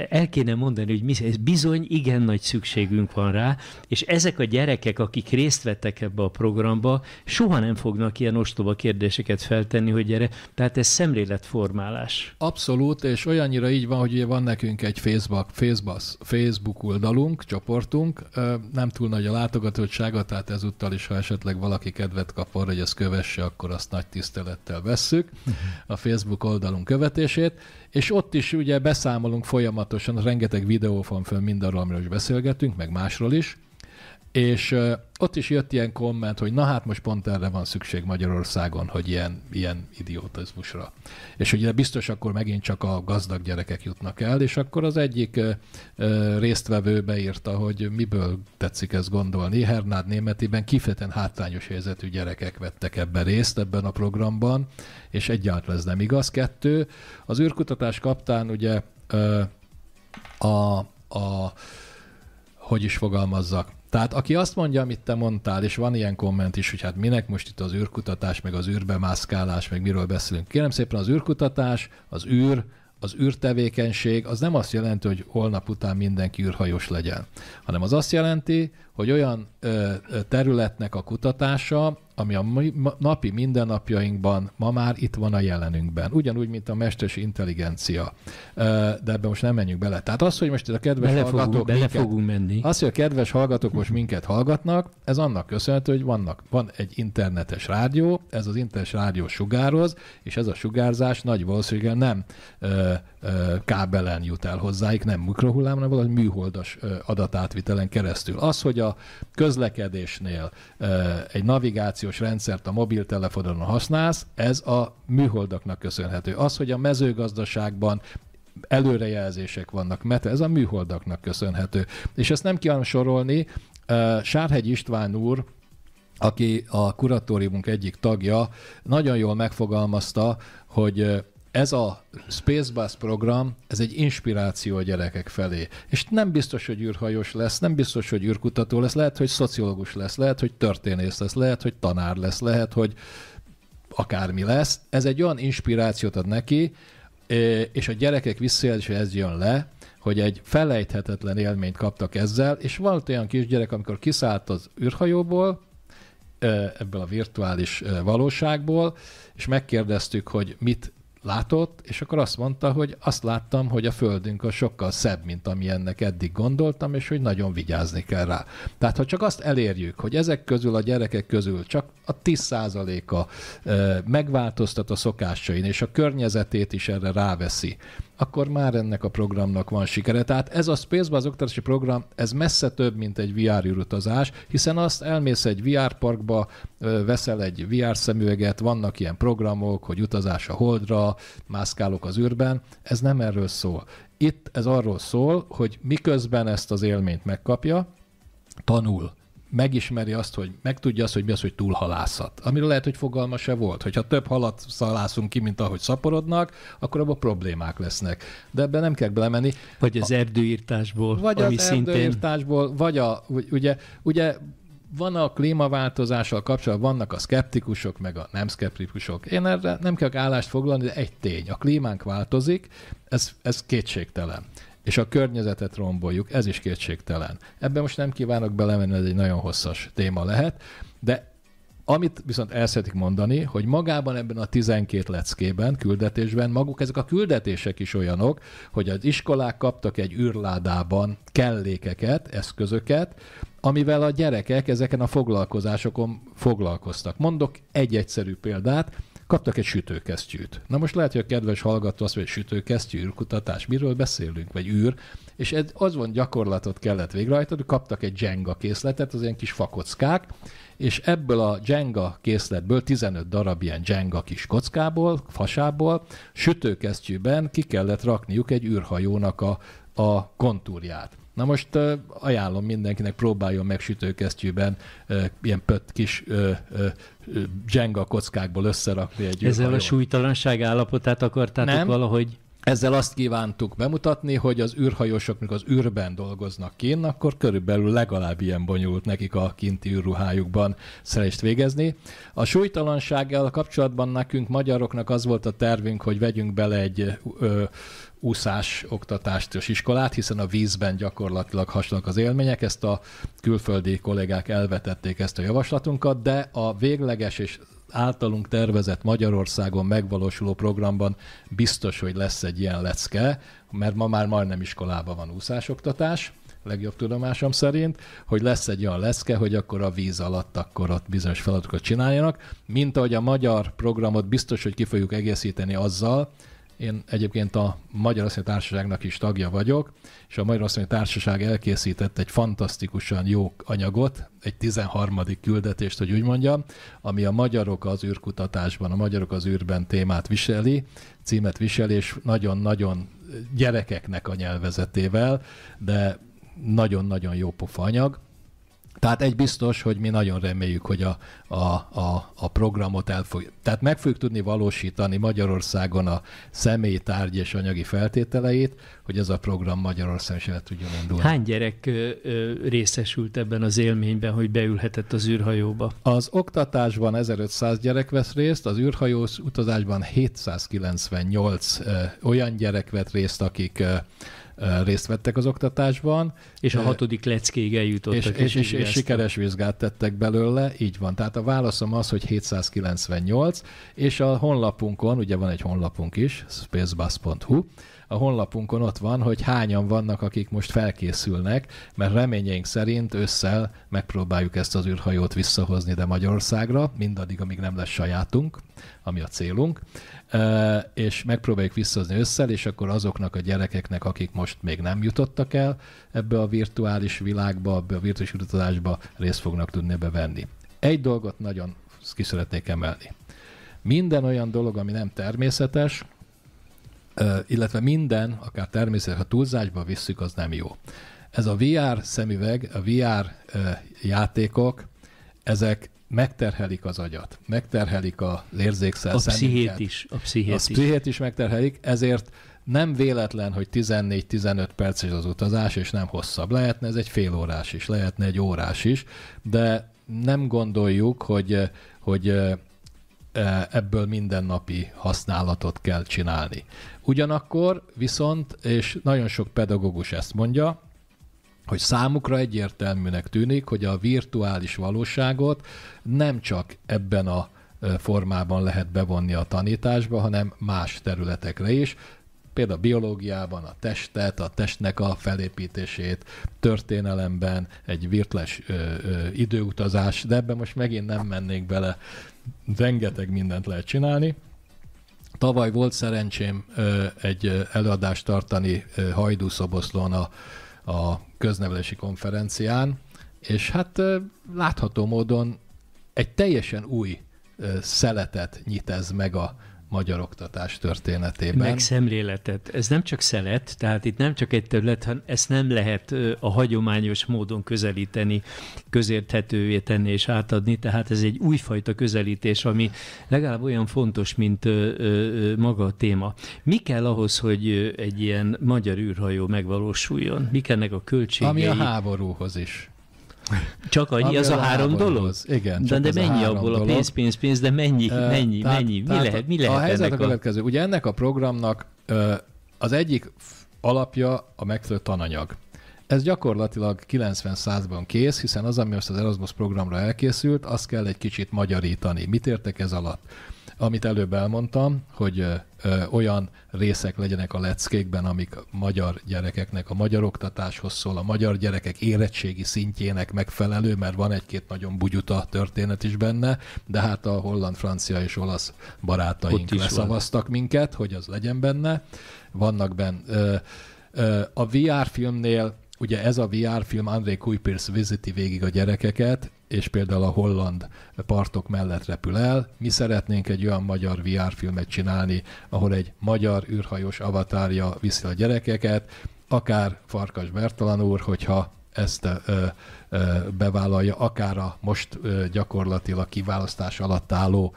el kéne mondani, hogy mi, ez bizony igen nagy szükségünk van rá, és ezek a gyerekek, akik részt vettek ebbe a programba, soha nem fognak ilyen ostoba kérdéseket feltenni, hogy gyere. Tehát ez szemléletformálás. Abszolút, és olyannyira így van, hogy ugye van nekünk egy Facebook, Facebook, Facebook oldalunk, csoportunk, nem túl nagy a látogatottsága, tehát ezúttal is, ha esetleg valaki kedvet kap arra, hogy ezt kövesse, akkor azt nagy tisztelettel vesszük, a Facebook oldalunk követését, és ott is ugye beszámolunk folyamatosan, rengeteg videó van föl mindarról, amiről is beszélgetünk, meg másról is, és uh, ott is jött ilyen komment, hogy na hát most pont erre van szükség Magyarországon, hogy ilyen, ilyen idiótizmusra. És ugye biztos akkor megint csak a gazdag gyerekek jutnak el, és akkor az egyik uh, résztvevő beírta, hogy miből tetszik ezt gondolni. Hernád Németiben kifejezetten hátrányos helyzetű gyerekek vettek ebben részt, ebben a programban, és egyáltalán ez nem igaz. Kettő, az űrkutatás kaptán ugye a, a hogy is fogalmazzak, tehát aki azt mondja, amit te mondtál, és van ilyen komment is, hogy hát minek most itt az űrkutatás, meg az mászkálás, meg miről beszélünk. Kérem szépen az űrkutatás, az űr, az űrtevékenység az nem azt jelenti, hogy holnap után mindenki űrhajós legyen, hanem az azt jelenti, hogy olyan ö, területnek a kutatása, ami a napi mindennapjainkban ma már itt van a jelenünkben. Ugyanúgy, mint a mesters intelligencia. De ebbe most nem menjünk bele. Tehát az, hogy most a kedves bele hallgatók... Fogunk, minket, bele fogunk menni. Az, hogy a kedves hallgatók most minket hallgatnak, ez annak köszönhető, hogy vannak, van egy internetes rádió, ez az internetes rádió sugároz, és ez a sugárzás nagy valószínűséggel nem ö, kábelen jut el hozzáik, nem mikrohullám, hanem valahogy műholdas adatátvitelen keresztül. Az, hogy a közlekedésnél egy navigációs rendszert a mobiltelefonon használsz, ez a műholdaknak köszönhető. Az, hogy a mezőgazdaságban előrejelzések vannak, mert ez a műholdaknak köszönhető. És ezt nem kívánom sorolni, Sárhegy István úr, aki a kuratóriumunk egyik tagja, nagyon jól megfogalmazta, hogy ez a Spacebus program, ez egy inspiráció a gyerekek felé. És nem biztos, hogy űrhajós lesz, nem biztos, hogy űrkutató lesz, lehet, hogy szociológus lesz, lehet, hogy történész lesz, lehet, hogy tanár lesz, lehet, hogy akármi lesz. Ez egy olyan inspirációt ad neki, eh, és a gyerekek visszajelzése ez jön le, hogy egy felejthetetlen élményt kaptak ezzel, és volt olyan kisgyerek, amikor kiszállt az űrhajóból, eh, ebből a virtuális eh, valóságból, és megkérdeztük, hogy mit látott, és akkor azt mondta, hogy azt láttam, hogy a Földünk a sokkal szebb, mint amilyennek eddig gondoltam, és hogy nagyon vigyázni kell rá. Tehát ha csak azt elérjük, hogy ezek közül, a gyerekek közül csak a 10%-a megváltoztat a szokásain, és a környezetét is erre ráveszi, akkor már ennek a programnak van sikere. Tehát ez a az oktatási program, ez messze több, mint egy VR utazás, hiszen azt elmész egy VR parkba, veszel egy VR szemüveget, vannak ilyen programok, hogy utazás a holdra, mászkálok az űrben, ez nem erről szól. Itt ez arról szól, hogy miközben ezt az élményt megkapja, tanul megismeri azt, hogy megtudja azt, hogy mi az, hogy túlhalászat. Amiről lehet, hogy fogalma se volt. Hogyha több halat szalászunk ki, mint ahogy szaporodnak, akkor abban problémák lesznek. De ebben nem kell belemenni. Vagy az erdőírtásból. Vagy ami az erdőírtásból, szintén... vagy a, ugye, ugye van a klímaváltozással kapcsolatban, vannak a szkeptikusok, meg a nem szkeptikusok. Én erre nem kell állást foglalni, de egy tény. A klímánk változik, ez, ez kétségtelen és a környezetet romboljuk, ez is kétségtelen. Ebben most nem kívánok belemenni, ez egy nagyon hosszas téma lehet, de amit viszont el szeretik mondani, hogy magában ebben a 12 leckében, küldetésben, maguk ezek a küldetések is olyanok, hogy az iskolák kaptak egy űrládában kellékeket, eszközöket, amivel a gyerekek ezeken a foglalkozásokon foglalkoztak. Mondok egy egyszerű példát, kaptak egy sütőkesztyűt. Na most lehet, hogy a kedves hallgató azt mondja, hogy sütőkesztyű, űrkutatás, miről beszélünk, vagy űr, és ez, van gyakorlatot kellett végrehajtani, kaptak egy Jenga készletet, az ilyen kis fakockák, és ebből a Jenga készletből 15 darab ilyen Jenga kis kockából, fasából, sütőkesztyűben ki kellett rakniuk egy űrhajónak a, a kontúrját. Na most ajánlom mindenkinek, próbáljon meg sütőkesztyűben ilyen pött kis dzsenga kockákból összerakni egy Ezzel űrhajót. a súlytalanság állapotát akartátok Nem. valahogy? Ezzel azt kívántuk bemutatni, hogy az űrhajósok, mikor az űrben dolgoznak kint, akkor körülbelül legalább ilyen bonyolult nekik a kinti űrruhájukban szerest végezni. A súlytalansággal kapcsolatban nekünk magyaroknak az volt a tervünk, hogy vegyünk bele egy ö, úszás oktatást és iskolát, hiszen a vízben gyakorlatilag hasonlók az élmények. Ezt a külföldi kollégák elvetették ezt a javaslatunkat, de a végleges és általunk tervezett Magyarországon megvalósuló programban biztos, hogy lesz egy ilyen lecke, mert ma már majdnem iskolában van úszásoktatás legjobb tudomásom szerint, hogy lesz egy olyan leszke, hogy akkor a víz alatt akkor ott bizonyos feladatokat csináljanak, mint ahogy a magyar programot biztos, hogy ki fogjuk egészíteni azzal, én egyébként a Magyar Asszony Társaságnak is tagja vagyok, és a Magyar Asszony Társaság elkészített egy fantasztikusan jó anyagot, egy 13. küldetést, hogy úgy mondjam, ami a magyarok az űrkutatásban, a magyarok az űrben témát viseli, címet viseli, és nagyon-nagyon gyerekeknek a nyelvezetével, de nagyon-nagyon jó pofa anyag. Tehát egy biztos, hogy mi nagyon reméljük, hogy a, a, a, a programot el fog, tehát meg fogjuk tudni valósítani Magyarországon a személyi tárgy és anyagi feltételeit, hogy ez a program Magyarországon is el tudjon indulni. Hány gyerek ö, ö, részesült ebben az élményben, hogy beülhetett az űrhajóba? Az oktatásban 1500 gyerek vesz részt, az űrhajó utazásban 798 ö, olyan gyerek vett részt, akik ö, részt vettek az oktatásban. És a hatodik leckéig eljutottak. És, és, és, és sikeres vizsgát tettek belőle, így van. Tehát a válaszom az, hogy 798, és a honlapunkon, ugye van egy honlapunk is, spacebus.hu, a honlapunkon ott van, hogy hányan vannak, akik most felkészülnek, mert reményeink szerint ősszel megpróbáljuk ezt az űrhajót visszahozni de Magyarországra, mindaddig, amíg nem lesz sajátunk, ami a célunk, és megpróbáljuk visszahozni össze, és akkor azoknak a gyerekeknek, akik most még nem jutottak el ebbe a virtuális világba, ebbe a virtuális utazásba részt fognak tudni bevenni. Egy dolgot nagyon ki szeretnék emelni. Minden olyan dolog, ami nem természetes, illetve minden, akár természetesen, ha túlzásba visszük, az nem jó. Ez a VR szemüveg, a VR játékok, ezek megterhelik az agyat, megterhelik a érzékszerszemünket. A pszichét is. A pszichét, a pszichét is. is megterhelik, ezért nem véletlen, hogy 14-15 perces az utazás, és nem hosszabb. Lehetne ez egy fél órás is, lehetne egy órás is, de nem gondoljuk, hogy, hogy ebből mindennapi használatot kell csinálni. Ugyanakkor viszont, és nagyon sok pedagógus ezt mondja, hogy számukra egyértelműnek tűnik, hogy a virtuális valóságot nem csak ebben a formában lehet bevonni a tanításba, hanem más területekre is, például a biológiában a testet, a testnek a felépítését, történelemben egy virtuális időutazás, de ebben most megint nem mennék bele, rengeteg mindent lehet csinálni. Tavaly volt szerencsém ö, egy előadást tartani ö, Hajdúszoboszlón a, a köznevelési konferencián, és hát látható módon egy teljesen új szeletet nyit ez meg a magyar oktatás történetében. Megszemléletet. Ez nem csak szelet, tehát itt nem csak egy terület, hanem ezt nem lehet a hagyományos módon közelíteni, közérthetővé tenni és átadni, tehát ez egy újfajta közelítés, ami legalább olyan fontos, mint maga a téma. Mi kell ahhoz, hogy egy ilyen magyar űrhajó megvalósuljon? kell ennek a költségei? Ami a háborúhoz is csak annyi, az a három dolog? Igen. De, de mennyi a abból dolog. a pénz, pénz, pénz, de mennyi, e, mennyi, tehát, mennyi, tehát, mi lehet, mi lehet a helyzet ennek a következő. Ugye ennek a programnak az egyik alapja a megfelelő tananyag. Ez gyakorlatilag 90%-ban kész, hiszen az, ami most az Erasmus programra elkészült, azt kell egy kicsit magyarítani. Mit értek ez alatt? Amit előbb elmondtam, hogy ö, ö, olyan részek legyenek a leckékben, amik a magyar gyerekeknek, a magyar oktatáshoz szól, a magyar gyerekek érettségi szintjének megfelelő, mert van egy-két nagyon bugyuta történet is benne, de hát a holland, francia és olasz barátaink leszavaztak van. minket, hogy az legyen benne. Vannak benne. Ö, ö, a VR filmnél ugye ez a VR film André Kuipers viziti végig a gyerekeket, és például a holland partok mellett repül el. Mi szeretnénk egy olyan magyar VR filmet csinálni, ahol egy magyar űrhajós avatárja viszi a gyerekeket, akár Farkas Bertalan úr, hogyha ezt ö, ö, bevállalja, akár a most ö, gyakorlatilag kiválasztás alatt álló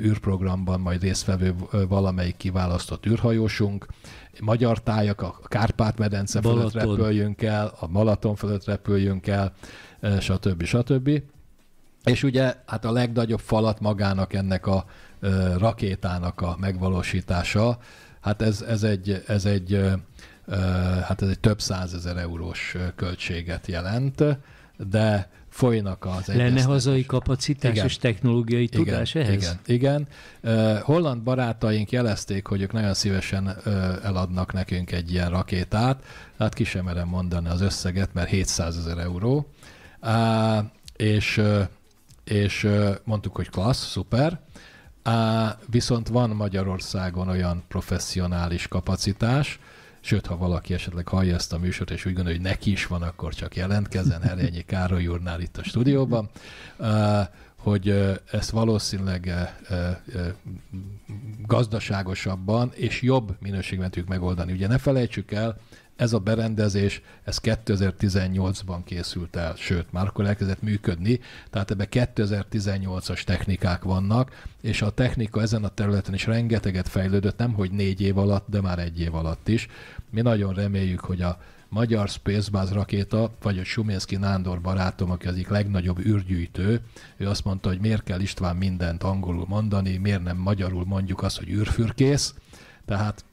űrprogramban majd résztvevő valamelyik kiválasztott űrhajósunk. Magyar tájak, a Kárpát-medence Balaton. fölött repüljünk el, a Malaton fölött repüljünk el, stb. stb. És ugye hát a legnagyobb falat magának ennek a rakétának a megvalósítása, hát ez, ez egy, ez egy hát ez egy több százezer eurós költséget jelent, de folynak az Lenne hazai kapacitás igen. és technológiai igen, tudás igen, ehhez? Igen, igen. holland barátaink jelezték, hogy ők nagyon szívesen eladnak nekünk egy ilyen rakétát, hát ki sem merem mondani az összeget, mert 700 ezer euró, és, és mondtuk, hogy klassz, szuper, viszont van Magyarországon olyan professzionális kapacitás, Sőt, ha valaki esetleg hallja ezt a műsort, és úgy gondolja, hogy neki is van, akkor csak jelentkezzen Erényi Károly úrnál itt a stúdióban, uh, hogy uh, ezt valószínűleg uh, gazdaságosabban és jobb minőségben tudjuk megoldani. Ugye ne felejtsük el, ez a berendezés, ez 2018-ban készült el, sőt, már akkor elkezdett működni, tehát ebbe 2018-as technikák vannak, és a technika ezen a területen is rengeteget fejlődött, nem hogy négy év alatt, de már egy év alatt is. Mi nagyon reméljük, hogy a magyar Spacebase rakéta, vagy a Suminski Nándor barátom, aki az egyik legnagyobb űrgyűjtő, ő azt mondta, hogy miért kell István mindent angolul mondani, miért nem magyarul mondjuk azt, hogy űrfürkész, tehát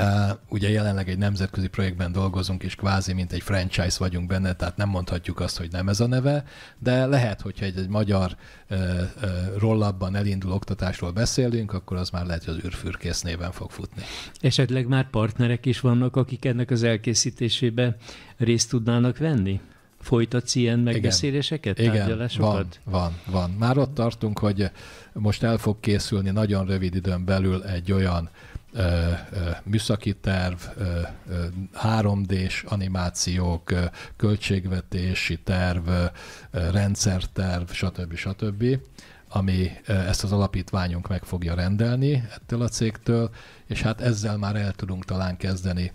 Uh, ugye jelenleg egy nemzetközi projektben dolgozunk, és kvázi mint egy franchise vagyunk benne, tehát nem mondhatjuk azt, hogy nem ez a neve, de lehet, hogyha egy, egy magyar uh, uh, rollabban elindul oktatásról beszélünk, akkor az már lehet, hogy az űrfürkész néven fog futni. Esetleg már partnerek is vannak, akik ennek az elkészítésébe részt tudnának venni? Folytatsz ilyen megbeszéléseket, Igen, tárgyalásokat? Van, van, van. Már ott tartunk, hogy most el fog készülni nagyon rövid időn belül egy olyan műszaki terv, 3D-s animációk, költségvetési terv, rendszerterv, stb. stb., ami ezt az alapítványunk meg fogja rendelni ettől a cégtől, és hát ezzel már el tudunk talán kezdeni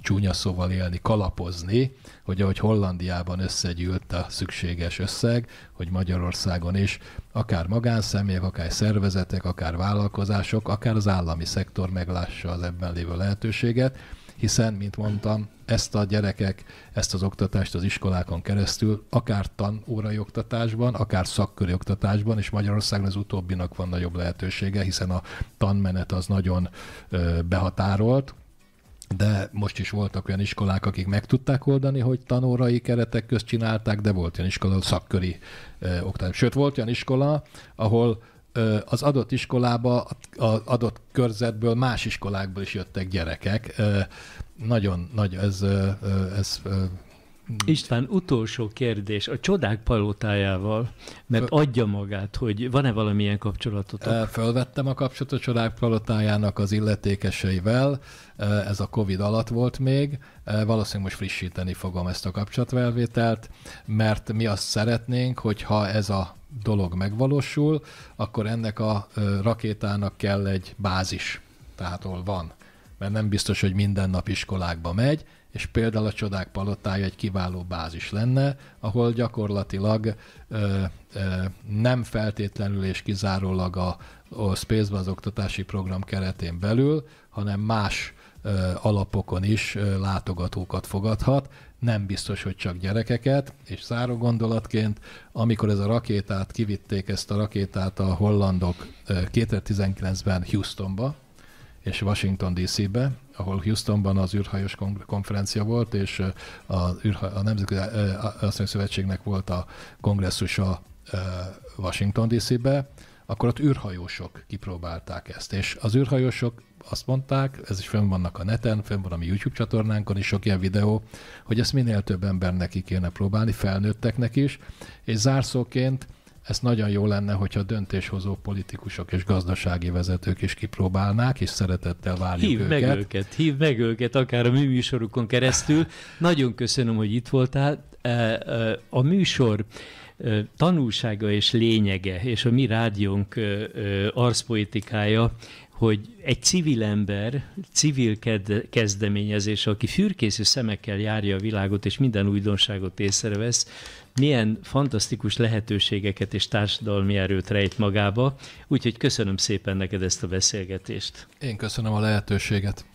csúnya szóval élni, kalapozni, hogy ahogy Hollandiában összegyűlt a szükséges összeg, hogy Magyarországon is akár magánszemélyek, akár szervezetek, akár vállalkozások, akár az állami szektor meglássa az ebben lévő lehetőséget, hiszen, mint mondtam, ezt a gyerekek, ezt az oktatást az iskolákon keresztül, akár tanórai oktatásban, akár szakköri oktatásban, és Magyarországon az utóbbinak van nagyobb lehetősége, hiszen a tanmenet az nagyon behatárolt, de most is voltak olyan iskolák, akik meg tudták oldani, hogy tanórai keretek közt csinálták, de volt olyan iskola, ahol szakköri ö, oktatás. Sőt, volt olyan iskola, ahol ö, az adott iskolába, az adott körzetből, más iskolákból is jöttek gyerekek. Ö, nagyon nagy, ez, ö, ez ö, Mm. István, utolsó kérdés. A csodák palotájával, mert Föl... adja magát, hogy van-e valamilyen kapcsolatotok? Fölvettem a kapcsolatot a csodák palotájának az illetékeseivel, ez a Covid alatt volt még, valószínűleg most frissíteni fogom ezt a kapcsolatvelvételt, mert mi azt szeretnénk, hogyha ez a dolog megvalósul, akkor ennek a rakétának kell egy bázis, tehát hol van mert nem biztos, hogy minden nap iskolákba megy, és például a Csodák Palotája egy kiváló bázis lenne, ahol gyakorlatilag ö, ö, nem feltétlenül és kizárólag a, a Space az oktatási program keretén belül, hanem más ö, alapokon is ö, látogatókat fogadhat, nem biztos, hogy csak gyerekeket, és záró gondolatként, amikor ez a rakétát, kivitték ezt a rakétát a hollandok 2019-ben Houstonba, és Washington DC-be, ahol Houstonban az űrhajós konferencia volt, és a, a Nemzetközi Szövetségnek volt a kongresszusa Washington DC-be, akkor ott űrhajósok kipróbálták ezt, és az űrhajósok azt mondták, ez is fönn vannak a neten, fönn van a mi YouTube csatornánkon is sok ilyen videó, hogy ezt minél több embernek ki kéne próbálni, felnőtteknek is, és zárszóként ez nagyon jó lenne, hogyha döntéshozó politikusok és gazdasági vezetők is kipróbálnák, és szeretettel várjuk hív őket. meg őket, hív meg őket, akár a mi műsorukon keresztül. Nagyon köszönöm, hogy itt voltál. E, e, a műsor e, tanulsága és lényege, és a mi rádiónk arszpolitikája, hogy egy civil ember, civil kezdeményezés, aki fürkészű szemekkel járja a világot, és minden újdonságot észrevesz, milyen fantasztikus lehetőségeket és társadalmi erőt rejt magába. Úgyhogy köszönöm szépen neked ezt a beszélgetést. Én köszönöm a lehetőséget.